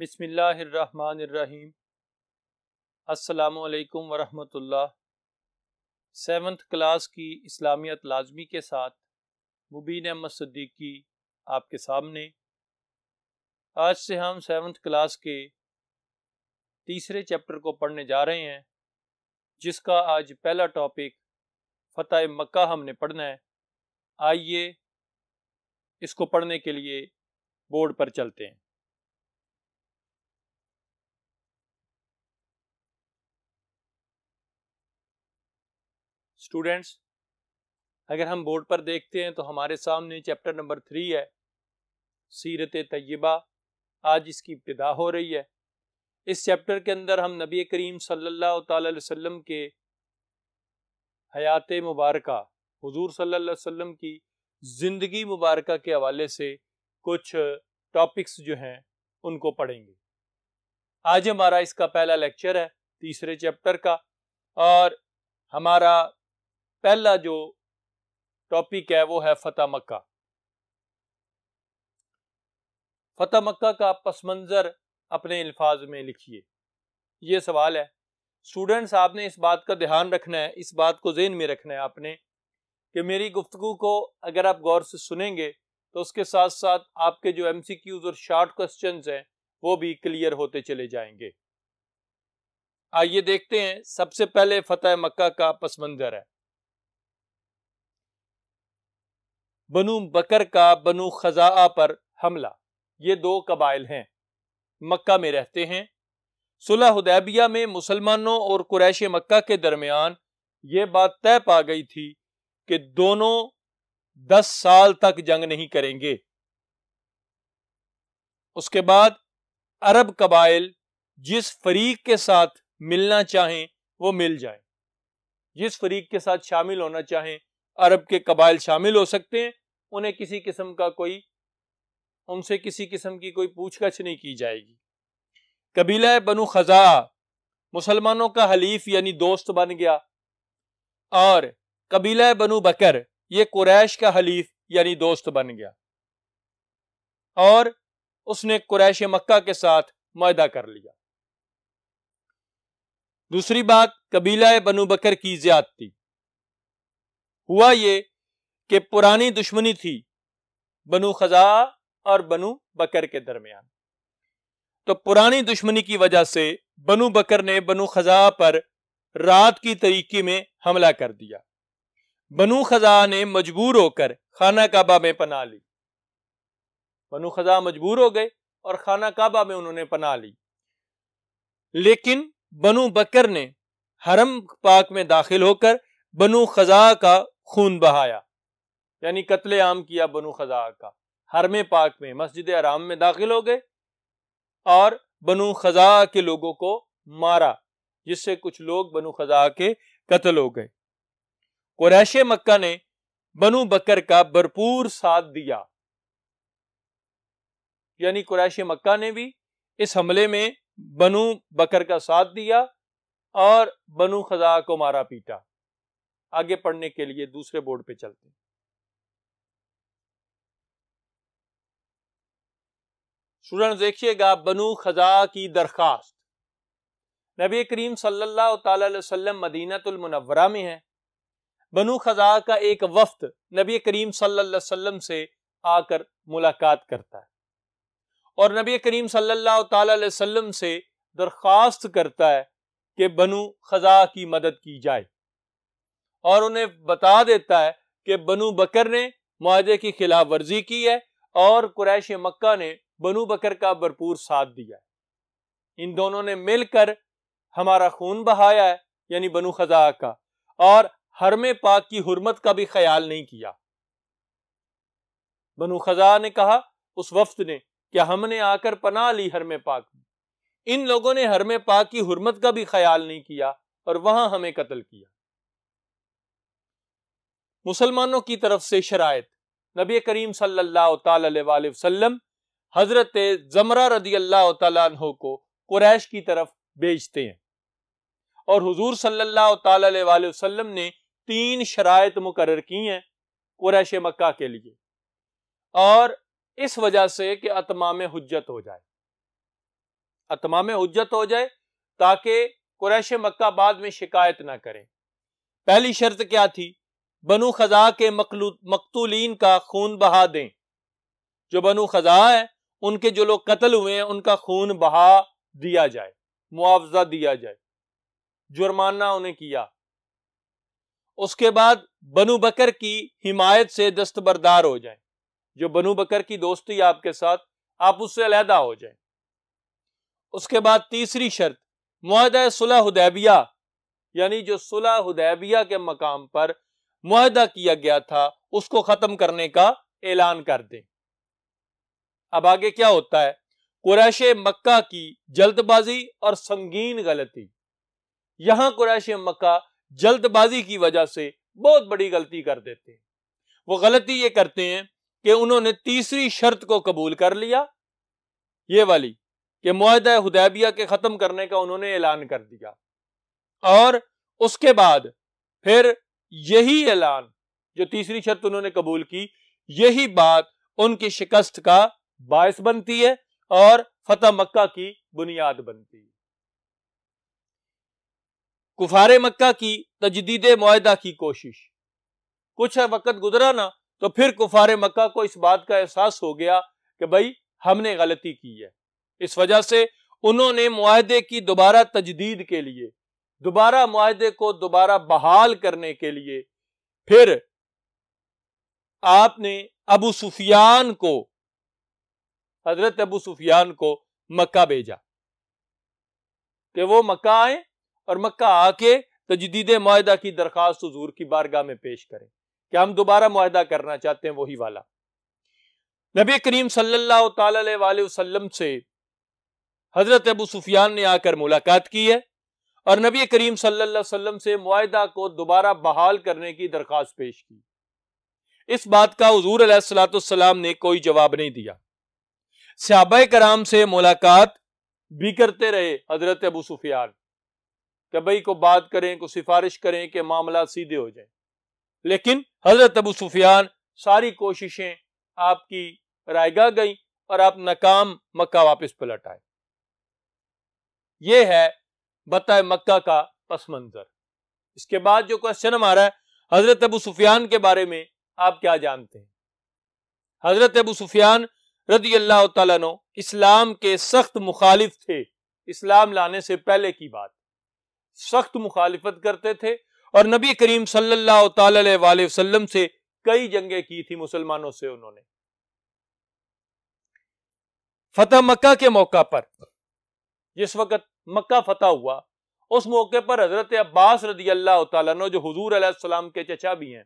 बिसमीम् अल्लाम वरहमतुल्लाह seventh class की इस्लामियत लाजमी के साथ मुबीन अहमद सद्दीकी आपके सामने आज से हम सेवन्थ क्लास के तीसरे चैप्टर को पढ़ने जा रहे हैं जिसका आज पहला टॉपिक फतह मक्का हमने पढ़ना है आइए इसको पढ़ने के लिए बोर्ड पर चलते हैं स्टूडेंट्स अगर हम बोर्ड पर देखते हैं तो हमारे सामने चैप्टर नंबर थ्री है सीरत तय्यबा आज इसकी इब्तदा हो रही है इस चैप्टर के अंदर हम नबी करीम सल्लल्लाहु अलैहि वसल्लम के हयात मुबारक हजूर सल्लल्लाहु अलैहि वसल्लम की ज़िंदगी मुबारक के हवाले से कुछ टॉपिक्स जो हैं उनको पढ़ेंगे आज हमारा इसका पहला लेक्चर है तीसरे चैप्टर का और हमारा पहला जो टॉपिक है वो है फतेह मक्का फतेह मक्का का पस मंज़र अपने अल्फाज में लिखिए ये सवाल है स्टूडेंट्स आपने इस बात का ध्यान रखना है इस बात को जेन में रखना है आपने कि मेरी गुफ्तु को अगर आप गौर से सुनेंगे तो उसके साथ साथ आपके जो एम और शार्ट क्वेश्चन हैं वो भी क्लियर होते चले जाएंगे आइए देखते हैं सबसे पहले फतेह मक्का का पस मंज़र है बनु बकर का बनु खजा पर हमला ये दो कबाइल हैं मक्का में रहते हैं सुलहुदैबिया में मुसलमानों और कुरैश मक्का के दरमियान ये बात तय पा गई थी कि दोनों दस साल तक जंग नहीं करेंगे उसके बाद अरब कबाइल जिस फरीक के साथ मिलना चाहें वो मिल जाए जिस फरीक के साथ शामिल होना चाहें अरब के कबाइल शामिल हो सकते हैं उन्हें किसी किस्म का कोई उनसे किसी किस्म की कोई पूछगछ नहीं की जाएगी कबीला बनु खजा मुसलमानों का हलीफ यानी दोस्त बन गया और कबीला बनु बकर ये कुरैश का हलीफ यानी दोस्त बन गया और उसने कुरैश मक्का के साथ मददा कर लिया दूसरी बात कबीला बनु बकर की ज्यादती हुआ ये कि पुरानी दुश्मनी थी बनू खजा और बनू बकर के दरमियान तो पुरानी दुश्मनी की वजह से बनू बकर ने बनु खजा पर रात की तरीके में हमला कर दिया बनु खजा ने मजबूर होकर खाना काबा में पना ली बनु खजा मजबूर हो गए और खाना काबा में उन्होंने पना ली लेकिन बनु बकर ने हरम पाक में दाखिल होकर बनु खजा का खून बहाया यानी कत्ले आम किया बनु खजा का हर में पाक में मस्जिद आराम में दाखिल हो गए और बनु खजा के लोगों को मारा जिससे कुछ लोग बनु खजा के कत्ल हो गए कुरैश मक्का ने बनु बकर का भरपूर साथ दिया यानी कुरैश मक्का ने भी इस हमले में बनु बकर का साथ दिया और बनु खजा को मारा पीटा आगे पढ़ने के लिए दूसरे बोर्ड पे चलते हैं स्टूडेंट देखिएगा बनु खजा की दरख्वास्त नबी करीम सल्लल्लाहु अलैहि वसल्लम मदीनातुलमनवरा में है बनु खजा का एक वफ्त नबी करीम सल्लल्लाहु अलैहि वसल्लम से आकर मुलाकात करता है और नबी करीम सल्लल्लाहु अलैहि वसल्लम से दरख्वास्त करता है कि बनु खजा की मदद की जाए और उन्हें बता देता है कि बनु बकर ने माहे की खिलाफ वर्जी की है और कुरैश मक्का ने बनु बकर का भरपूर साथ दिया है इन दोनों ने मिलकर हमारा खून बहाया है यानी बनु खजा का और हरम पाक की हरमत का भी ख्याल नहीं किया बनु खजा ने कहा उस वफ्त ने कि हमने आकर पना ली हरम पाक में इन लोगों ने हरम पाक की हरमत का भी ख्याल नहीं किया और वहां हमें कत्ल किया मुसलमानों की तरफ से शराय नबी करीम सल्लल्लाहु वसल्लम हजरत जमरा रदी अल्लाह तु को कुरैश की तरफ भेजते हैं और हजूर सल्लाम ने तीन शरात मुकर की हैं कुरैश मक्का के लिए और इस वजह से कि अतमाम हजत हो जाए अतमाम हजत हो जाए ताकि कुरैश मक्का बाद में शिकायत ना करें पहली शर्त क्या थी बनु खजा के मकतूलिन का खून बहा दें जो बनु खजा है उनके जो लोग कत्ल हुए हैं उनका खून बहा दिया जाए मुआवजा दिया जाए जुर्माना उन्हें किया उसके बाद बनु बकर की हिमायत से दस्तबरदार हो जाए जो बनु बकर की दोस्ती आपके साथ आप उससे अलहदा हो जाए उसके बाद तीसरी शर्त माहदा सुलह हुदैबिया यानी जो सुलह हुदैबिया के मकाम पर माहदा किया गया था उसको ख़त्म करने का ऐलान कर दें अब आगे क्या होता है कुरैश मक्का की जल्दबाजी और संगीन गलती यहां कुरैश मक्का जल्दबाजी की वजह से बहुत बड़ी गलती कर देते हैं वो गलती ये करते हैं कि उन्होंने तीसरी शर्त को कबूल कर लिया ये वाली कि माहदा हुदैबिया के ख़त्म करने का उन्होंने ऐलान कर दिया और उसके बाद फिर यही ऐलान जो तीसरी शर्त उन्होंने कबूल की यही बात उनकी शिकस्त का बायस बनती है और फतेह मक्का की बुनियाद बनती है कुफारे मक्का की तजदीद माहा की कोशिश कुछ वक्त गुजरा ना तो फिर कुफारे मक्का को इस बात का एहसास हो गया कि भाई हमने गलती की है इस वजह से उन्होंने माहदे की दोबारा तजदीद के लिए दोबारा माहदे को दोबारा बहाल करने के लिए फिर आपने अबू सुफियान को हजरत अबू सुफियान को मक्का भेजा कि वो मक्का आए और मक्का आके तजदीद माहिदा की दरख्वास्त हजूर की बारगाह में पेश करें कि हम दोबारा माहा करना चाहते हैं वही वाला नबी करीम सल्लल्लाहु अलैहि वसल्लम से हजरत अबू सुफियान ने आकर मुलाकात की है और नबी करीम सल्लल्लाहु अलैहि वसल्लम से माहा को दोबारा बहाल करने की दरख्वास्त पेश की इस बात का हजूर सलाम ने कोई जवाब नहीं दिया सहाब कराम से मुलाकात भी करते रहे हजरत अबू सुफियान कि भाई को बात करें को सिफारिश करें कि मामला सीधे हो जाए लेकिन हजरत अबू सुफियान सारी कोशिशें आपकी रायगा गई और आप नाकाम मक्का वापस पलट आए ये है बताए मक्का का पस मंजर इसके बाद जो क्वेश्चन हमारा है हजरत अबू सुफियान के बारे में आप क्या जानते हैं हजरत अबू सुफियान रदी अल्लाह तु इस्लाम के सख्त मुखालिफ थे इस्लाम लाने से पहले की बात सख्त मुखालिफत करते थे और नबी करीम सल्लल्लाहु अलैहि वसल्लम से कई जंगें की थी मुसलमानों से उन्होंने फतेह मक्का के मौका पर जिस वक्त मक्का फतेह हुआ उस मौके पर हजरत अब्बास रदी अल्लाह तु जो हजूर के चचा भी हैं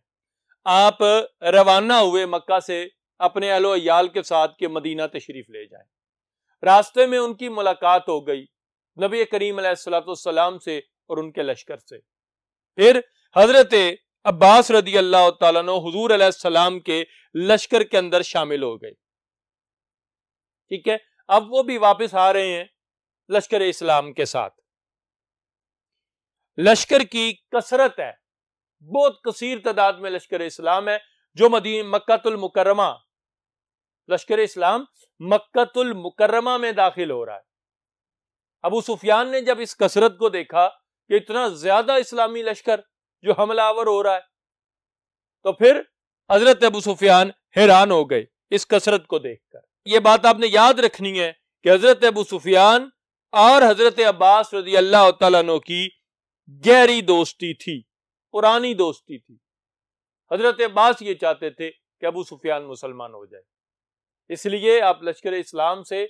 आप रवाना हुए मक्का से अपने अलोयाल अयाल के साथ के मदीना तशरीफ ले जाए रास्ते में उनकी मुलाकात हो गई नबी करीम सलाम से और उनके लश्कर से फिर हजरत अब्बास रदी अल्लाह तजूर सलाम के लश्कर के अंदर शामिल हो गए ठीक है अब वो भी वापस आ रहे हैं लश्कर इस्लाम के साथ लश्कर की कसरत है बहुत कसीर तादाद में लश्कर इस्लाम है जो मदी मक्तुलमकरमा लश्कर इस्लाम मक्कतुल मुकर्रमा में दाखिल हो रहा है अबू सुफियान ने जब इस कसरत को देखा कि इतना ज्यादा इस्लामी लश्कर जो हमलावर हो रहा है तो फिर हजरत अबू सुफियान हैरान हो गए इस कसरत को देखकर ये बात आपने याद रखनी है कि हजरत अबू सुफियान और हजरत अब्बास रजी अल्लाह की गहरी दोस्ती थी पुरानी दोस्ती थी हजरत अब्बास ये चाहते थे कि अबू सुफियान मुसलमान हो जाए इसलिए आप लश्कर इस्लाम से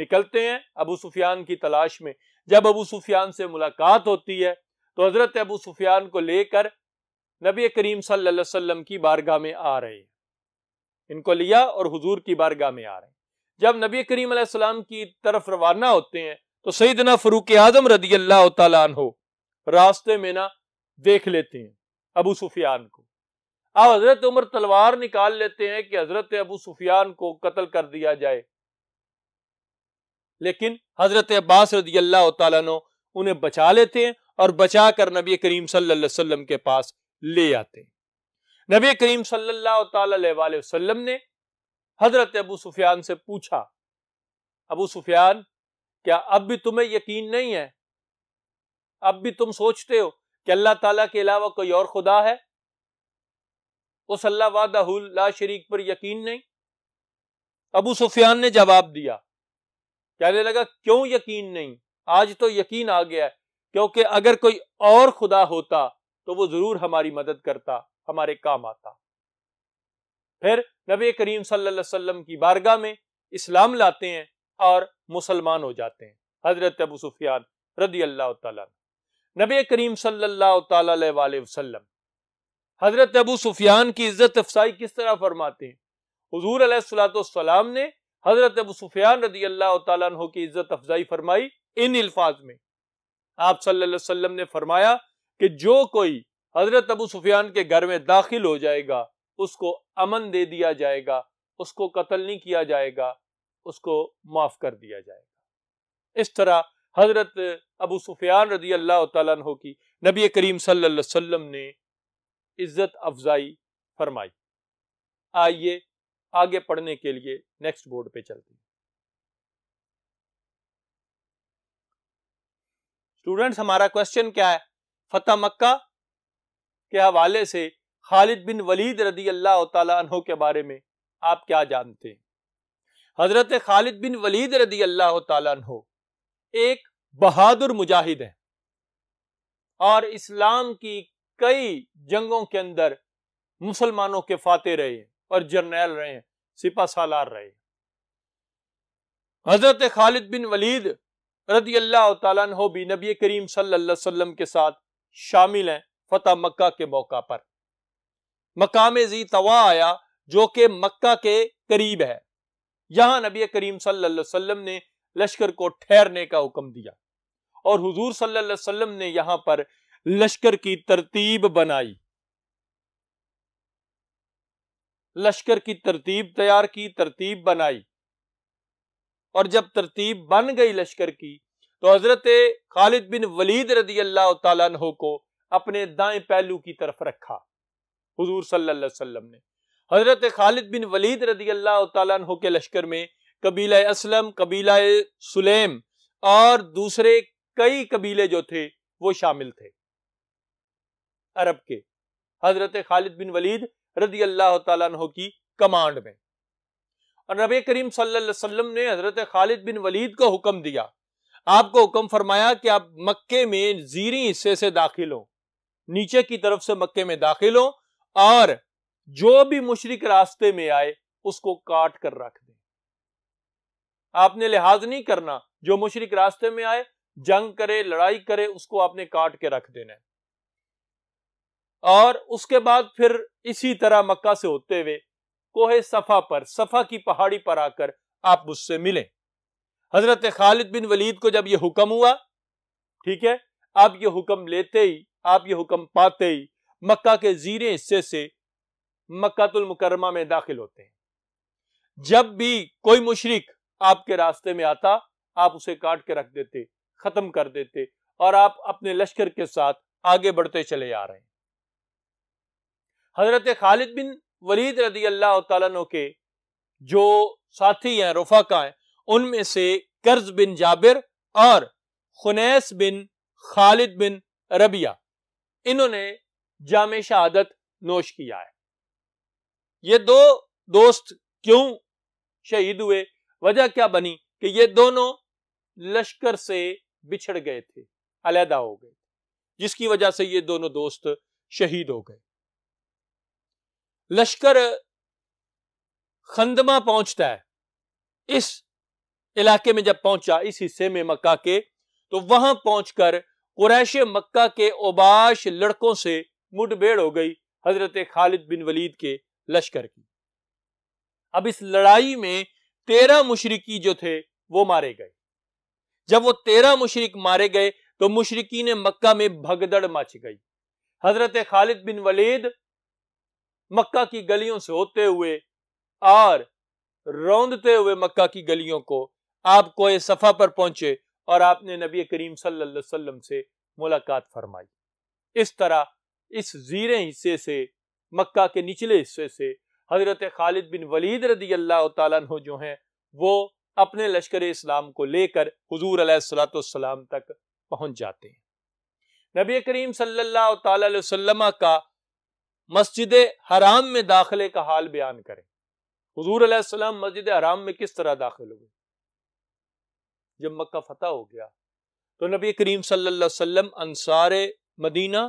निकलते हैं अबू सुफियान की तलाश में जब अबू सुफियान से मुलाकात होती है तो हज़रत अबू सुफियान को लेकर नबी करीम सल्लल्लाहु अलैहि वसल्लम की बारगाह में आ रहे हैं इनको लिया और हुजूर की बारगाह में आ रहे हैं जब नबी करीम सलाम की तरफ रवाना होते हैं तो सईदना फ़रूक आजम रदी अल्लाह तन हो रास्ते में ना देख लेते हैं अबू सुफियान को अब हजरत उमर तलवार निकाल लेते हैं कि हजरत अबू सुफियान को कत्ल कर दिया जाए लेकिन हजरत अब्बास अल्लाह तु उन्हें बचा लेते हैं और बचा कर नबी करीम सल्लल्लाहु के पास ले आते हैं नबी करीम सल्लाम ने हजरत अबू सुफियान से पूछा अबू सुफियान क्या अब भी तुम्हें यकीन नहीं है अब भी तुम सोचते हो कि अल्लाह तला के अलावा कोई और खुदा है वसल्ला शरीक पर यकीन नहीं अबू सुफियान ने जवाब दिया कहने लगा क्यों यकीन नहीं आज तो यकीन आ गया है क्योंकि अगर कोई और खुदा होता तो वो जरूर हमारी मदद करता हमारे काम आता फिर नबी करीम सल्लम की बारगाह में इस्लाम लाते हैं और मुसलमान हो जाते हैं हजरत अबू सुफियान रदी अल्लाह तबी करीम सल्लल्लाहु हजरत अबू सुफियान की इज्जत अफसाई किस तरह फरमाते हैं हजूर सलाम ने हजरत अबू सुफियान रदी अल्लाह तु की इज्जत अफजाई फरमाई इन अल्फाज में आप सल्लल्लाहु अलैहि वसल्लम ने फरमाया कि जो कोई हजरत अबू सुफियान के घर में दाखिल हो जाएगा उसको अमन दे दिया जाएगा उसको कत्ल नहीं किया जाएगा उसको माफ कर दिया जाएगा इस तरह हजरत अबू सुफियान रदी अल्लाह तु की नबी करीम सल्लल्लाहु अलैहि वसल्लम ने इज्जत अफजाई फरमाई आइए आगे पढ़ने के लिए नेक्स्ट बोर्ड पे चलते हैं स्टूडेंट्स हमारा क्वेश्चन क्या है फतेह मक्का के हवाले से खालिद बिन वलीद रदी अल्लाह तहो के बारे में आप क्या जानते हैं हजरत खालिद बिन वलीद रदी अल्लाह तहो एक बहादुर मुजाहिद है और इस्लाम की कई जंगों के अंदर मुसलमानों के फाते रहे और जर्नैल रहे सिपा सालार रहे हजरत खालिद बिन वलीद रदी अल्लाह तु भी नबी करीम सल्लाम के साथ शामिल हैं फतेह मक्का के मौका पर मकाम जी तवा आया जो कि मक्का के करीब है यहां नबी करीम सल्लाम ने लश्कर को ठहरने का हुक्म दिया और हजूर सल्लाम ने यहां पर लश्कर की तरतीब बनाई लश्कर की तरतीब तैयार की तरतीब बनाई और जब तरतीब बन गई लश्कर की तो हजरत खालिद बिन वलीद रदी अल्लाह तु को अपने दाएं पहलू की तरफ रखा हजूर सल्लल्लाहु अलैहि वसल्लम ने हजरत खालिद बिन वलीद रदी अल्लाह तु के लश्कर में कबीला असलम कबीला सुलेम और दूसरे कई कबीले जो थे वो शामिल थे अरब के हजरत खालिद बिन वलीद रदी अल्लाह तु की कमांड में और नबी करीम सल्लम ने हजरत खालिद बिन वलीद को हुक्म दिया आपको हुक्म फरमाया कि आप मक्के में जीरी हिस्से से दाखिल हो नीचे की तरफ से मक्के में दाखिल हो और जो भी मुशरक रास्ते में आए उसको काट कर रख दें आपने लिहाज नहीं करना जो मुशरक रास्ते में आए जंग करे लड़ाई करे उसको आपने काट के रख देना है और उसके बाद फिर इसी तरह मक्का से होते हुए कोहे सफा पर सफा की पहाड़ी पर आकर आप मुझसे मिले हजरत खालिद बिन वलीद को जब यह हुक्म हुआ ठीक है आप ये हुक्म लेते ही आप ये हुक्म पाते ही मक्का के जीरे हिस्से से मक्कातुल मुकरमा में दाखिल होते हैं जब भी कोई मुशरक आपके रास्ते में आता आप उसे काट के रख देते खत्म कर देते और आप अपने लश्कर के साथ आगे बढ़ते चले आ रहे हैं हज़रत खालिद बिन वलीद रदी अल्लाह तु के जो साथी हैं रुफाका हैं उनमें से कर्ज बिन जाबिर और खुनैस बिन खालिद बिन रबिया इन्होंने जाम शहादत नोश किया है ये दो दोस्त क्यों शहीद हुए वजह क्या बनी कि ये दोनों लश्कर से बिछड़ गए थे अलहदा हो गए जिसकी वजह से ये दोनों दोस्त शहीद हो गए लश्कर खंदमा पहुंचता है इस इलाके में जब पहुंचा इस हिस्से में मक्का के तो वहां पहुंचकर कुरैश मक्का के ओबाश लड़कों से मुठभेड़ हो गई हजरत खालिद बिन वलीद के लश्कर की अब इस लड़ाई में तेरह मुशरकी जो थे वो मारे गए जब वो तेरह मुशरक मारे गए तो मुशरकी ने मक्का में भगदड़ मच गई हजरत खालिद बिन वलीद मक्का की गलियों से होते हुए और रौंदते हुए मक्का की गलियों को आप कोए सफ़ा पर पहुंचे और आपने नबी करीम सल्लल्लाहु अलैहि वसल्लम से मुलाकात फरमाई इस तरह इस जीरे हिस्से से मक्का के निचले हिस्से से हज़रत खालिद बिन वलीद रदी अल्लाह तु जो हैं वो अपने लश्कर इस्लाम को लेकर हजूर अलैहिस्सलाम तक पहुंच जाते हैं नबी करीम सल्लल्लाहु अलैहि वसल्लम का मस्जिद हराम में दाखिले का हाल बयान करें हजूर अलैहिस्सलाम मस्जिद हराम में किस तरह दाखिल हुए जब मक्का फतह हो गया तो नबी करीम सल्लल्लाहु अलैहि वसल्लम अंसार मदीना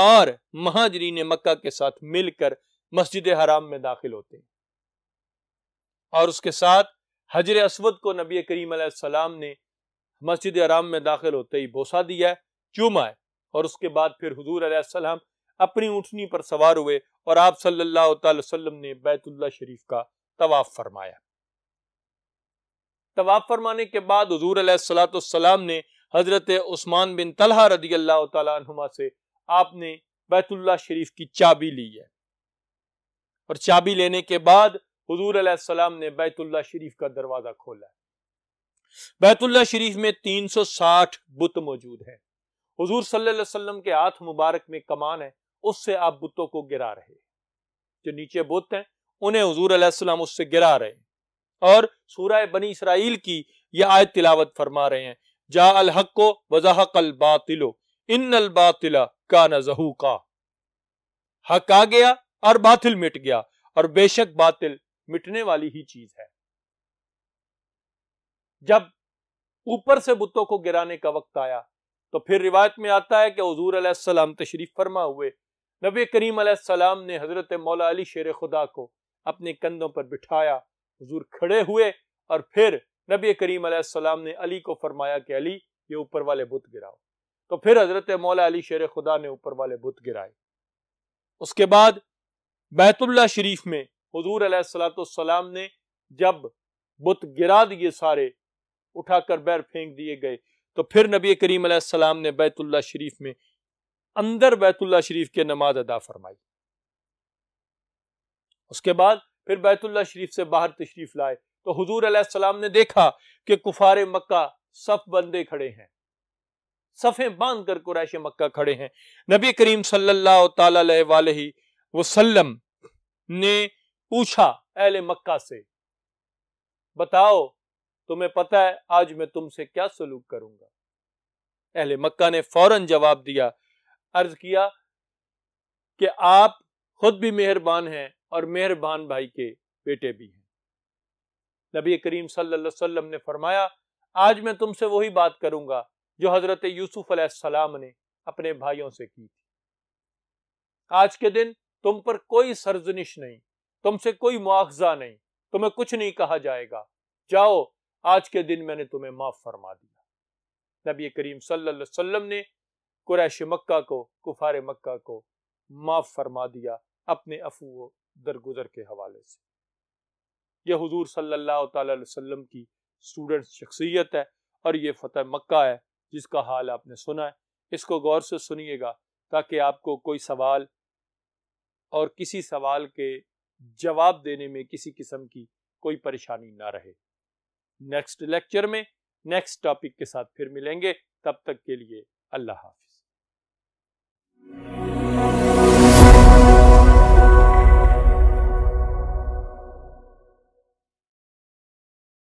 और महाजरीन मक्का के साथ मिलकर मस्जिद हराम में दाखिल होते हैं और उसके साथ हजर असवद को नबी करीम सलाम ने मस्जिद हराम में दाखिल होते ही बोसा दिया है चूमा है और उसके बाद फिर हजूर सलाम अपनी ऊँटनी पर सवार हुए और आप सल्लल्लाहु अलैहि वसल्लम ने बैतुल्ला शरीफ का तवाफ फरमाया तवाफ फरमाने के बाद हजूर सलाम ने हजरत उस्मान बिन तलहा रदी अल्लाह तुमा से आपने बैतुल्ला शरीफ की चाबी ली है और चाबी लेने के बाद हजूर सलाम ने बैतुल्ला शरीफ का दरवाज़ा खोला बैतुल्ला शरीफ में 360 बुत मौजूद हैं हुजूर सल्लल्लाहु अलैहि वसल्लम के हाथ मुबारक में कमान है उससे आप बुतों को गिरा रहे जो नीचे बुत हैं उन्हें हजूर अलैहिस्सलाम उससे गिरा रहे हैं और सूरह बनी इसराइल की यह आयत तिलावत फरमा रहे हैं जा अल हक को वजाहक अल बातिलो इन अल बातिला का नजहू का हक आ गया और बातिल मिट गया और बेशक बातिल मिटने वाली ही चीज है जब ऊपर से बुतों को गिराने का वक्त आया तो फिर रिवायत में आता है कि हजूर तशरीफ फरमा हुए नबी करीम सलाम ने हज़रत मौला अली शेर खुदा को अपने कंधों पर बिठाया हजूर खड़े हुए और फिर नबी करीम सलाम ने अली को फरमाया कि अली ये ऊपर वाले बुत गिराओ तो फिर हज़रत मौला अली शेर खुदा ने ऊपर वाले बुत गिराए उसके बाद बैतुल्ला शरीफ में हजूर सलाम ने जब बुत गिरा दिए सारे उठाकर बैर फेंक दिए गए तो फिर नबी करीम सलाम ने बैतुल्ला शरीफ में अंदर बैतुल्ला शरीफ के नमाज अदा फरमाई उसके बाद फिर बैतुल्ला शरीफ से बाहर तशरीफ लाए तो हजूर अलैहिस्सलाम ने देखा कि कुफारे मक्का सफ बंदे खड़े हैं सफ़े बांध कर कुरैश मक्का खड़े हैं नबी करीम सल्लल्लाहु अलैहि वसल्लम ने पूछा अहल मक्का से बताओ तुम्हें पता है आज मैं तुमसे क्या सलूक करूंगा अहल मक्का ने फौरन जवाब दिया अर्ज किया कि आप खुद भी मेहरबान हैं और मेहरबान भाई के बेटे भी हैं नबी करीम सल्लल्लाहु अलैहि वसल्लम ने फरमाया आज मैं तुमसे वही बात करूंगा जो हजरत यूसुफ अलैहिस्सलाम ने अपने भाइयों से की थी आज के दिन तुम पर कोई सरजनिश नहीं तुमसे कोई मुआवजा नहीं तुम्हें कुछ नहीं कहा जाएगा जाओ आज के दिन मैंने तुम्हें माफ फरमा दिया नबी करीम सल्लल्लाहु अलैहि वसल्लम ने कुरैश मक्का को कुफार मक्का को माफ़ फरमा दिया अपने अफू दरगुजर के हवाले से यह हजूर सल्ला वसम की स्टूडेंट शख्सियत है और ये फतेह मक्का है जिसका हाल आपने सुना है इसको गौर से सुनिएगा ताकि आपको कोई सवाल और किसी सवाल के जवाब देने में किसी किस्म की कोई परेशानी ना रहे नेक्स्ट लेक्चर में नेक्स्ट टॉपिक के साथ फिर मिलेंगे तब तक के लिए अल्लाह हाफि Thank you.